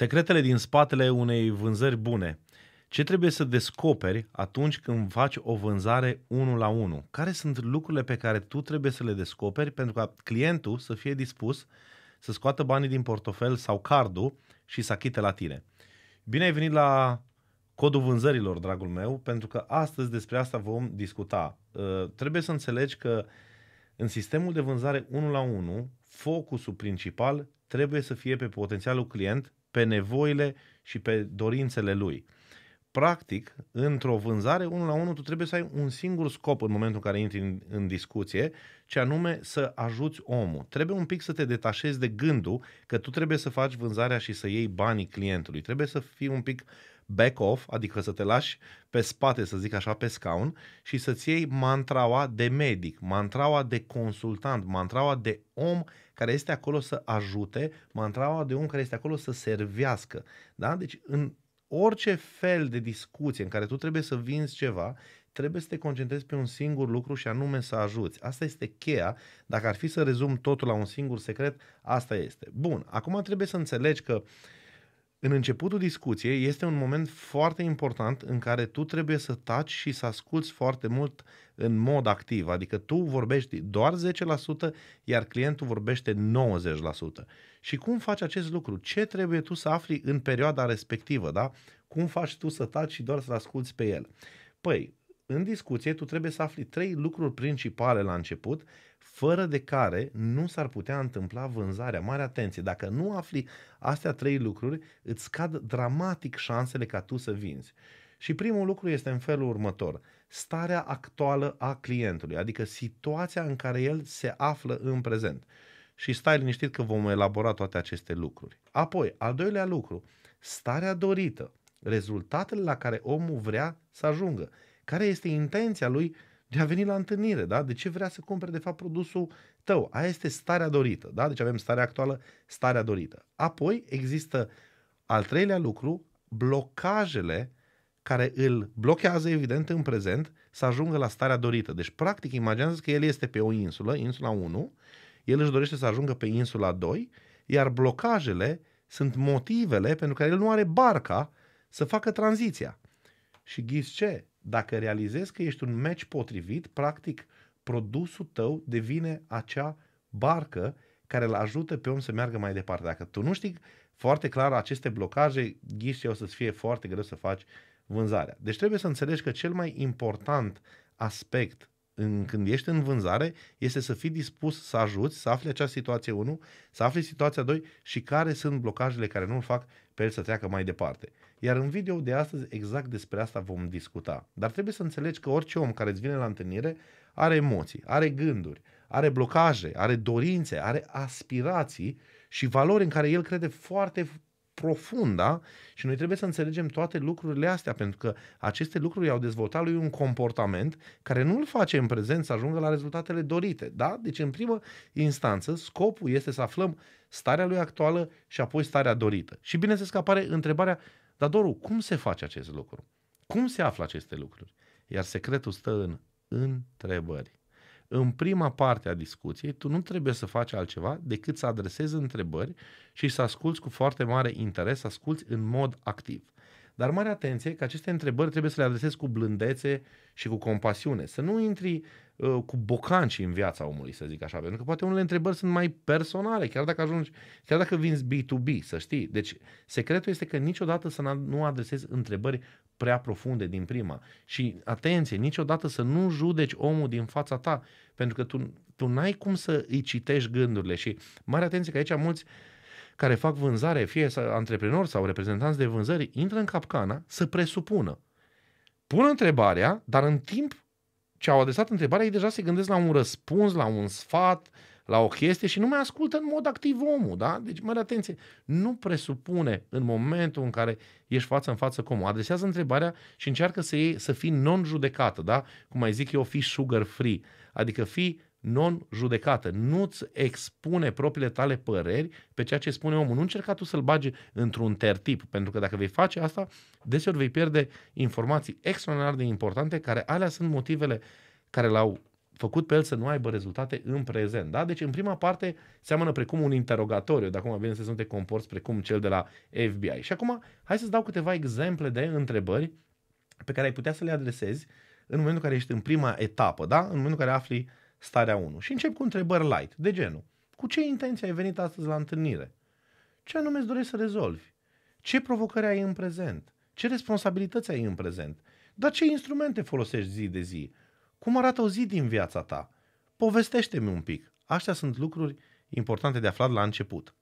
Secretele din spatele unei vânzări bune. Ce trebuie să descoperi atunci când faci o vânzare 1 la 1? Care sunt lucrurile pe care tu trebuie să le descoperi pentru ca clientul să fie dispus să scoată banii din portofel sau cardul și să achite la tine? Bine ai venit la codul vânzărilor, dragul meu, pentru că astăzi despre asta vom discuta. Uh, trebuie să înțelegi că în sistemul de vânzare 1 la 1, focusul principal trebuie să fie pe potențialul client pe nevoile și pe dorințele lui. Practic, într-o vânzare, unul la unul, tu trebuie să ai un singur scop în momentul în care intri în, în discuție, ce anume să ajuți omul. Trebuie un pic să te detașezi de gândul că tu trebuie să faci vânzarea și să iei banii clientului. Trebuie să fii un pic back off, adică să te lași pe spate, să zic așa, pe scaun și să-ți iei mantraua de medic, mantraua de consultant, mantraua de om care este acolo să ajute, mantraua de om care este acolo să servească. Da? Deci în orice fel de discuție în care tu trebuie să vinzi ceva, trebuie să te concentrezi pe un singur lucru și anume să ajuți. Asta este cheia. Dacă ar fi să rezum totul la un singur secret, asta este. Bun, acum trebuie să înțelegi că uh, în începutul discuției este un moment foarte important în care tu trebuie să taci și să asculți foarte mult în mod activ. Adică tu vorbești doar 10%, iar clientul vorbește 90%. Și cum faci acest lucru? Ce trebuie tu să afli în perioada respectivă, da? Cum faci tu să taci și doar să-l asculți pe el? Păi, în discuție tu trebuie să afli trei lucruri principale la început fără de care nu s-ar putea întâmpla vânzarea. Mare atenție, dacă nu afli astea trei lucruri, îți scad dramatic șansele ca tu să vinzi. Și primul lucru este în felul următor. Starea actuală a clientului, adică situația în care el se află în prezent. Și stai liniștit că vom elabora toate aceste lucruri. Apoi, al doilea lucru, starea dorită, rezultatele la care omul vrea să ajungă, care este intenția lui de a veni la întâlnire, da? De ce vrea să cumpere de fapt produsul tău? Aia este starea dorită, da? Deci avem starea actuală, starea dorită. Apoi există al treilea lucru, blocajele care îl blochează evident în prezent să ajungă la starea dorită. Deci practic imaginează că el este pe o insulă, insula 1, el își dorește să ajungă pe insula 2, iar blocajele sunt motivele pentru care el nu are barca să facă tranziția. Și ghiți ce? Dacă realizezi că ești un match potrivit, practic produsul tău devine acea barcă care îl ajută pe om să meargă mai departe. Dacă tu nu știi foarte clar aceste blocaje, ghiși o să-ți fie foarte greu să faci vânzarea. Deci trebuie să înțelegi că cel mai important aspect în, când ești în vânzare este să fii dispus să ajuți, să afli acea situație 1, să afli situația 2 și care sunt blocajele care nu îl fac pe el să treacă mai departe. Iar în video de astăzi exact despre asta vom discuta. Dar trebuie să înțelegi că orice om care îți vine la întâlnire are emoții, are gânduri, are blocaje, are dorințe, are aspirații și valori în care el crede foarte da? și noi trebuie să înțelegem toate lucrurile astea, pentru că aceste lucruri au dezvoltat lui un comportament care nu îl face în prezent să ajungă la rezultatele dorite. Da? Deci, în primă instanță, scopul este să aflăm starea lui actuală și apoi starea dorită. Și bineînțeles că apare întrebarea dar, Doru, cum se face acest lucru? Cum se află aceste lucruri? Iar secretul stă în întrebări. În prima parte a discuției, tu nu trebuie să faci altceva decât să adresezi întrebări și să asculți cu foarte mare interes, să asculți în mod activ. Dar mare atenție că aceste întrebări trebuie să le adresezi cu blândețe și cu compasiune. Să nu intri uh, cu bocanci în viața omului, să zic așa, pentru că poate unele întrebări sunt mai personale, chiar dacă ajungi, chiar dacă vinzi B2B, să știi. Deci secretul este că niciodată să nu adresezi întrebări prea profunde din prima. Și atenție, niciodată să nu judeci omul din fața ta, pentru că tu, tu n-ai cum să îi citești gândurile și mare atenție că aici mulți uh, care fac vânzare, fie antreprenori sau reprezentanți de vânzări, intră în capcana să presupună. Pun întrebarea, dar în timp ce au adresat întrebarea, ei deja se gândesc la un răspuns, la un sfat, la o chestie și nu mai ascultă în mod activ omul, da? Deci, mare atenție, nu presupune în momentul în care ești față în față cu omul. Adresează întrebarea și încearcă să, iei, să fii non-judecată, da? Cum mai zic eu, fi sugar free, adică fi non-judecată. Nu-ți expune propriile tale păreri pe ceea ce spune omul. Nu încerca tu să-l bagi într-un tertip, pentru că dacă vei face asta, deseori vei pierde informații extraordinar de importante, care alea sunt motivele care l-au făcut pe el să nu aibă rezultate în prezent. Da? Deci, în prima parte, seamănă precum un interogatoriu, dacă acum bine să nu te comporți precum cel de la FBI. Și acum, hai să-ți dau câteva exemple de întrebări pe care ai putea să le adresezi în momentul în care ești în prima etapă, da? în momentul în care afli uh, starea 1 și încep cu întrebări light, de genul. Cu ce intenție ai venit astăzi la întâlnire? Ce anume îți dorești să rezolvi? Ce provocări ai în prezent? Ce responsabilități ai în prezent? Dar ce instrumente folosești zi de zi? Cum arată o zi din viața ta? Povestește-mi un pic. Astea sunt lucruri importante de aflat la început.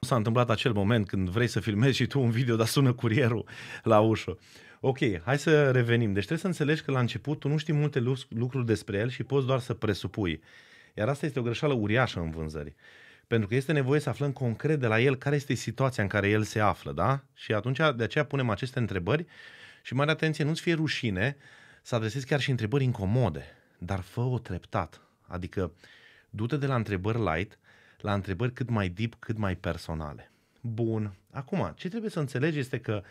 S-a întâmplat acel moment când vrei să filmezi și tu un video, dar sună curierul la ușă. Ok, hai să revenim. Deci trebuie să înțelegi că la început tu nu știi multe lucruri despre el și poți doar să presupui. Iar asta este o greșeală uriașă în vânzări. Pentru că este nevoie să aflăm concret de la el care este situația în care el se află, da? Și atunci de aceea punem aceste întrebări și mare atenție, nu-ți fie rușine să adresezi chiar și întrebări incomode, dar fă-o treptat. Adică du-te de la întrebări light la întrebări cât mai deep, cât mai personale. Bun. Acum, ce trebuie să înțelegi este că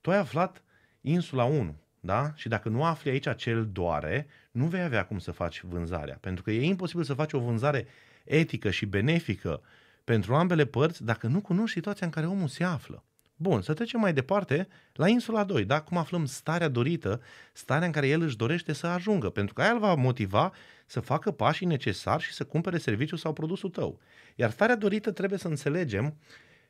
tu ai aflat insula 1, da? Și dacă nu afli aici acel doare, nu vei avea cum să faci vânzarea. Pentru că e imposibil să faci o vânzare etică și benefică pentru ambele părți dacă nu cunoști situația în care omul se află. Bun, să trecem mai departe la insula 2, da? Cum aflăm starea dorită, starea în care el își dorește să ajungă, pentru că aia îl va motiva să facă pașii necesari și să cumpere serviciul sau produsul tău. Iar starea dorită trebuie să înțelegem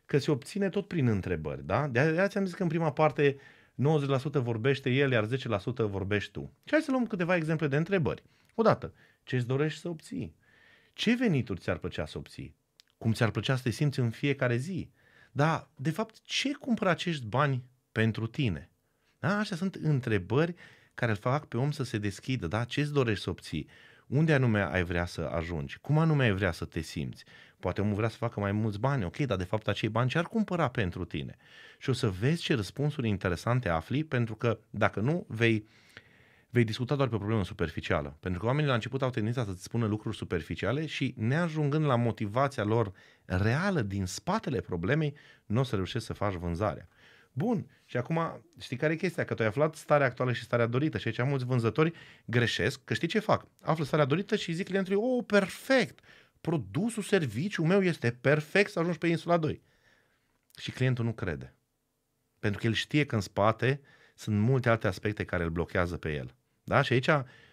că se obține tot prin întrebări, da? De aia ți-am zis că în prima parte 90% vorbește el, iar 10% vorbești tu. Și hai să luăm câteva exemple de întrebări. Odată, ce îți dorești să obții? Ce venituri ți-ar plăcea să obții? Cum ți-ar plăcea să te simți în fiecare zi? Dar, de fapt, ce cumpără acești bani pentru tine? Da? Așa sunt întrebări care îl fac pe om să se deschidă. Da? Ce îți dorești să obții? unde anume ai vrea să ajungi, cum anume ai vrea să te simți. Poate omul vrea să facă mai mulți bani, ok, dar de fapt acei bani ce ar cumpăra pentru tine? Și o să vezi ce răspunsuri interesante afli, pentru că dacă nu, vei, vei discuta doar pe o problemă superficială. Pentru că oamenii la început au tendința să-ți spună lucruri superficiale și neajungând la motivația lor reală din spatele problemei, nu o să reușești să faci vânzarea. Bun. Și acum, știi care e chestia? Că tu ai aflat starea actuală și starea dorită și aici mulți vânzători greșesc, că știi ce fac? Află starea dorită și zic clientului, oh, perfect, produsul, serviciul meu este perfect să ajungi pe insula 2. Și clientul nu crede. Pentru că el știe că în spate sunt multe alte aspecte care îl blochează pe el. Da? Și aici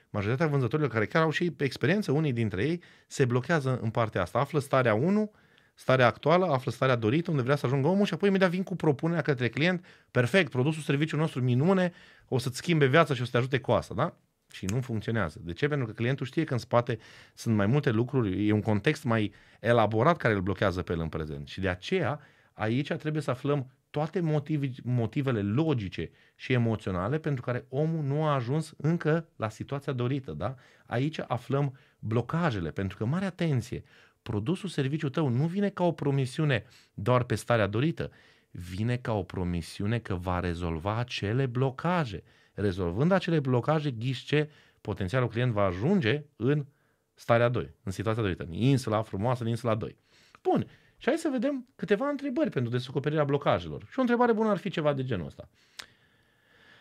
majoritatea vânzătorilor care chiar au și experiență, unii dintre ei, se blochează în partea asta. Află starea 1 starea actuală, află starea dorită, unde vrea să ajungă omul și apoi imediat vin cu propunerea către client, perfect, produsul, serviciul nostru, minune, o să-ți schimbe viața și o să te ajute cu asta, da? Și nu funcționează. De ce? Pentru că clientul știe că în spate sunt mai multe lucruri, e un context mai elaborat care îl blochează pe el în prezent. Și de aceea, aici trebuie să aflăm toate motive, motivele logice și emoționale pentru care omul nu a ajuns încă la situația dorită. Da? Aici aflăm blocajele, pentru că, mare atenție, produsul, serviciul tău nu vine ca o promisiune doar pe starea dorită, vine ca o promisiune că va rezolva acele blocaje. Rezolvând acele blocaje, ghiși ce potențialul client va ajunge în starea 2, în situația dorită, în insula frumoasă, în insula 2. Bun, și hai să vedem câteva întrebări pentru descoperirea blocajelor. Și o întrebare bună ar fi ceva de genul ăsta.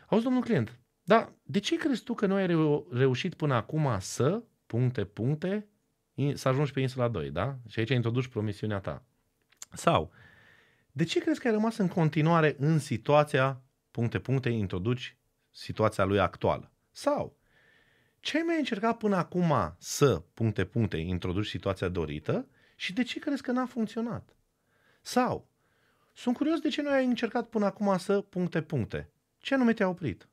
Auzi, domnul client, dar de ce crezi tu că noi ai reușit până acum să, puncte, puncte, să ajungi pe insula 2, da? Și aici introduci promisiunea ta. Sau, de ce crezi că ai rămas în continuare în situația, puncte, puncte, introduci situația lui actuală? Sau, ce ai mai încercat până acum să, puncte, puncte, introduci situația dorită și de ce crezi că n-a funcționat? Sau, sunt curios de ce nu ai încercat până acum să, puncte, puncte, ce anume te-a oprit?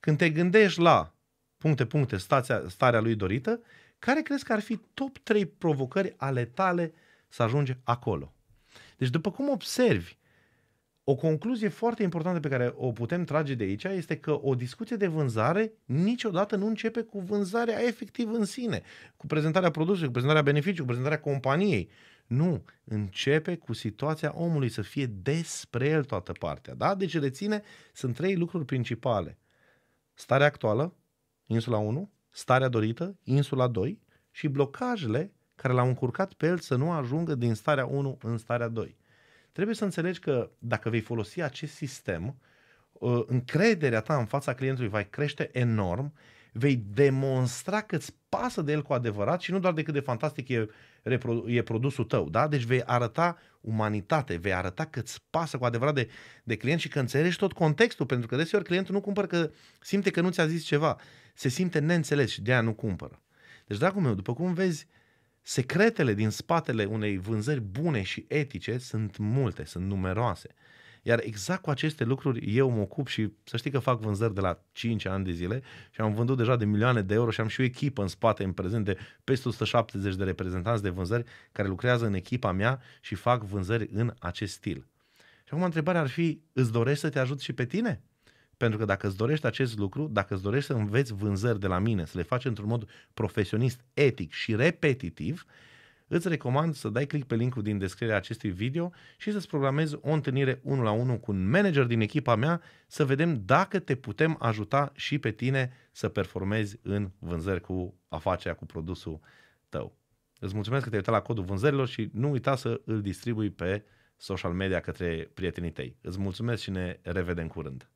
Când te gândești la, puncte, puncte, stația, starea lui dorită, care crezi că ar fi top 3 provocări ale tale să ajungi acolo? Deci după cum observi, o concluzie foarte importantă pe care o putem trage de aici este că o discuție de vânzare niciodată nu începe cu vânzarea efectiv în sine, cu prezentarea produsului, cu prezentarea beneficiului, cu prezentarea companiei. Nu, începe cu situația omului să fie despre el toată partea. Da? Deci reține, sunt trei lucruri principale. Starea actuală, insula 1, starea dorită, insula 2 și blocajele care l-au încurcat pe el să nu ajungă din starea 1 în starea 2. Trebuie să înțelegi că dacă vei folosi acest sistem, ă, încrederea ta în fața clientului va crește enorm, vei demonstra că îți pasă de el cu adevărat și nu doar de cât de fantastic e e produsul tău. Da? Deci vei arăta umanitate, vei arăta că îți pasă cu adevărat de, de client și că înțelegi tot contextul, pentru că deseori clientul nu cumpără că simte că nu ți-a zis ceva, se simte neînțeles și de aia nu cumpără. Deci, dragul meu, după cum vezi, secretele din spatele unei vânzări bune și etice sunt multe, sunt numeroase. Iar exact cu aceste lucruri eu mă ocup și să știi că fac vânzări de la 5 ani de zile și am vândut deja de milioane de euro și am și o echipă în spate în prezent de peste 170 de reprezentanți de vânzări care lucrează în echipa mea și fac vânzări în acest stil. Și acum întrebarea ar fi, îți dorești să te ajut și pe tine? Pentru că dacă îți dorești acest lucru, dacă îți dorești să înveți vânzări de la mine, să le faci într-un mod profesionist, etic și repetitiv, Îți recomand să dai click pe linkul din descrierea acestui video și să-ți programezi o întâlnire 1 la 1 cu un manager din echipa mea să vedem dacă te putem ajuta și pe tine să performezi în vânzări cu afacerea, cu produsul tău. Îți mulțumesc că te-ai uitat la codul vânzărilor și nu uita să îl distribui pe social media către prietenii tăi. Îți mulțumesc și ne revedem curând!